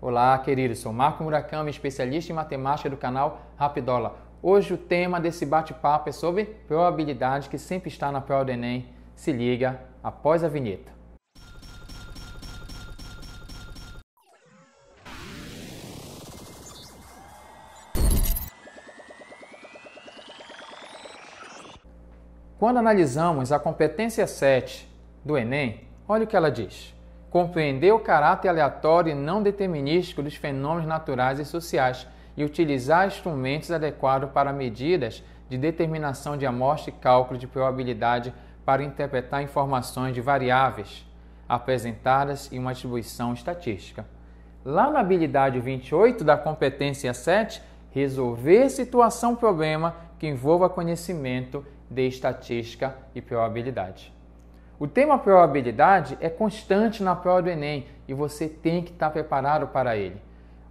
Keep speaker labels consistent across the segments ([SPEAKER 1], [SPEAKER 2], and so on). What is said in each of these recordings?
[SPEAKER 1] Olá, queridos. Sou Marco Murakami, especialista em matemática do canal Rapidola. Hoje o tema desse bate-papo é sobre probabilidade que sempre está na prova do Enem. Se liga após a vinheta. Quando analisamos a competência 7 do Enem, olha o que ela diz compreender o caráter aleatório e não determinístico dos fenômenos naturais e sociais e utilizar instrumentos adequados para medidas de determinação de amostra e cálculo de probabilidade para interpretar informações de variáveis apresentadas em uma distribuição estatística. Lá na habilidade 28 da competência 7, resolver situação problema que envolva conhecimento de estatística e probabilidade. O tema probabilidade é constante na prova do Enem e você tem que estar preparado para ele.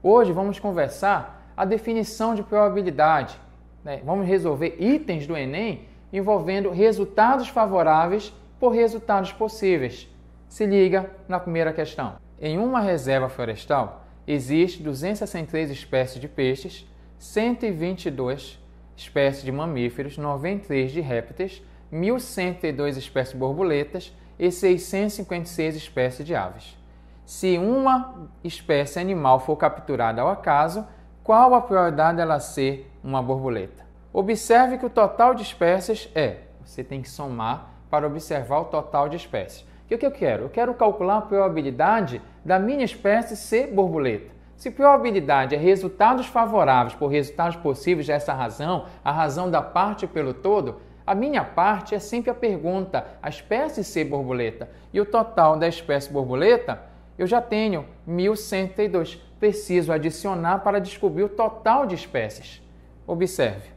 [SPEAKER 1] Hoje vamos conversar a definição de probabilidade. Né? Vamos resolver itens do Enem envolvendo resultados favoráveis por resultados possíveis. Se liga na primeira questão. Em uma reserva florestal existe 263 espécies de peixes, 122 espécies de mamíferos, 93 de répteis, 1.102 espécies de borboletas e 656 espécies de aves. Se uma espécie animal for capturada ao acaso, qual a probabilidade dela ser uma borboleta? Observe que o total de espécies é, você tem que somar para observar o total de espécies. E o que eu quero? Eu quero calcular a probabilidade da minha espécie ser borboleta. Se probabilidade é resultados favoráveis por resultados possíveis dessa razão, a razão da parte pelo todo, a minha parte é sempre a pergunta, a espécie C borboleta. E o total da espécie borboleta, eu já tenho 1102. Preciso adicionar para descobrir o total de espécies. Observe.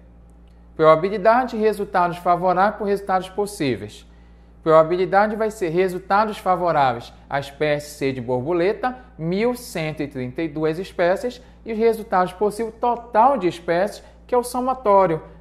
[SPEAKER 1] Probabilidade, resultados favoráveis por resultados possíveis. Probabilidade vai ser resultados favoráveis à espécie C de borboleta, 1.132 espécies, e os resultados possíveis total de espécies, que é o somatório,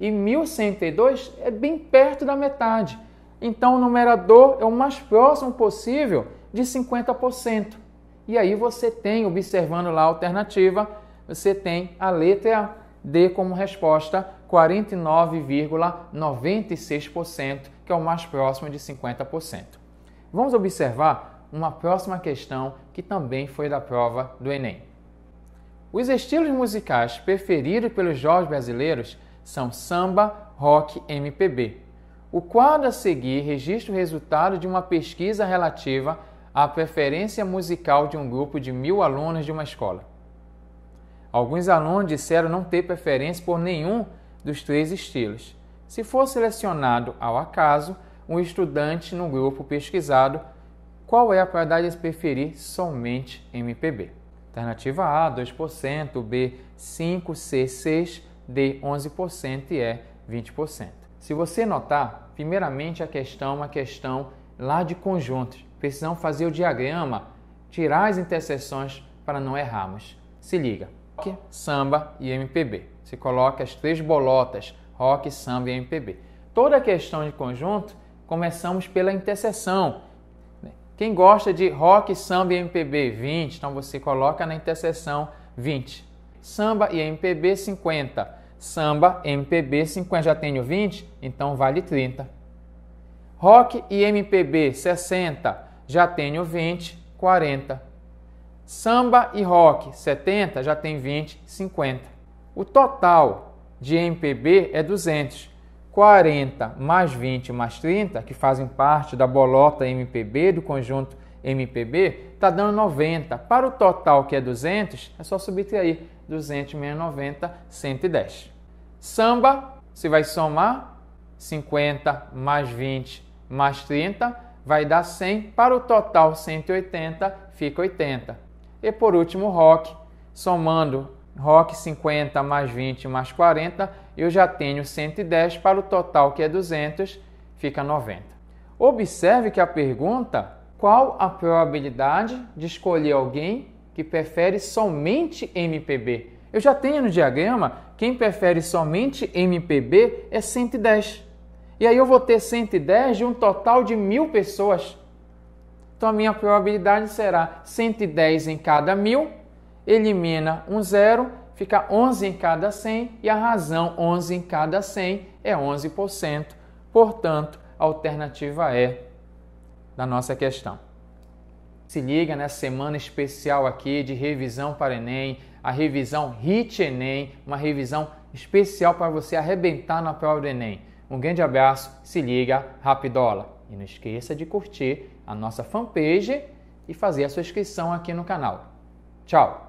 [SPEAKER 1] e 1102 é bem perto da metade. Então o numerador é o mais próximo possível de 50%. E aí você tem, observando lá a alternativa, você tem a letra D como resposta 49,96%, que é o mais próximo de 50%. Vamos observar uma próxima questão que também foi da prova do Enem. Os estilos musicais preferidos pelos jovens brasileiros são samba, rock, MPB. O quadro a seguir registra o resultado de uma pesquisa relativa à preferência musical de um grupo de mil alunos de uma escola. Alguns alunos disseram não ter preferência por nenhum dos três estilos. Se for selecionado ao acaso, um estudante no grupo pesquisado, qual é a probabilidade de preferir somente MPB? Alternativa A, 2%, B, 5, C, 6, de 11% e é 20%. Se você notar, primeiramente a questão é uma questão lá de conjuntos. Precisamos fazer o diagrama, tirar as interseções para não errarmos. Se liga, rock, samba e MPB. Se coloca as três bolotas, rock, samba e MPB. Toda questão de conjunto, começamos pela interseção. Quem gosta de rock, samba e MPB? 20, então você coloca na interseção 20. Samba e MPB 50. Samba, MPB 50 já tenho 20, então vale 30. Rock e MPB 60, já tenho 20, 40. Samba e rock 70, já tem 20, 50. O total de MPB é 200. 40 mais 20 mais 30, que fazem parte da bolota MPB, do conjunto MPB, está dando 90. Para o total, que é 200, é só subtrair 200 menos 90, 110. Samba, se vai somar 50 mais 20 mais 30, vai dar 100. Para o total, 180, fica 80. E por último, rock, somando rock 50 mais 20 mais 40, eu já tenho 110 para o total, que é 200, fica 90. Observe que a pergunta qual a probabilidade de escolher alguém que prefere somente MPB? Eu já tenho no diagrama, quem prefere somente MPB é 110. E aí eu vou ter 110 de um total de mil pessoas. Então a minha probabilidade será 110 em cada mil, elimina um zero, fica 11 em cada 100 e a razão 11 em cada 100 é 11%. Portanto, a alternativa é da nossa questão. Se liga nessa semana especial aqui de revisão para Enem, a revisão HIT Enem, uma revisão especial para você arrebentar na prova do Enem. Um grande abraço, se liga, Rapidola! E não esqueça de curtir a nossa fanpage e fazer a sua inscrição aqui no canal. Tchau!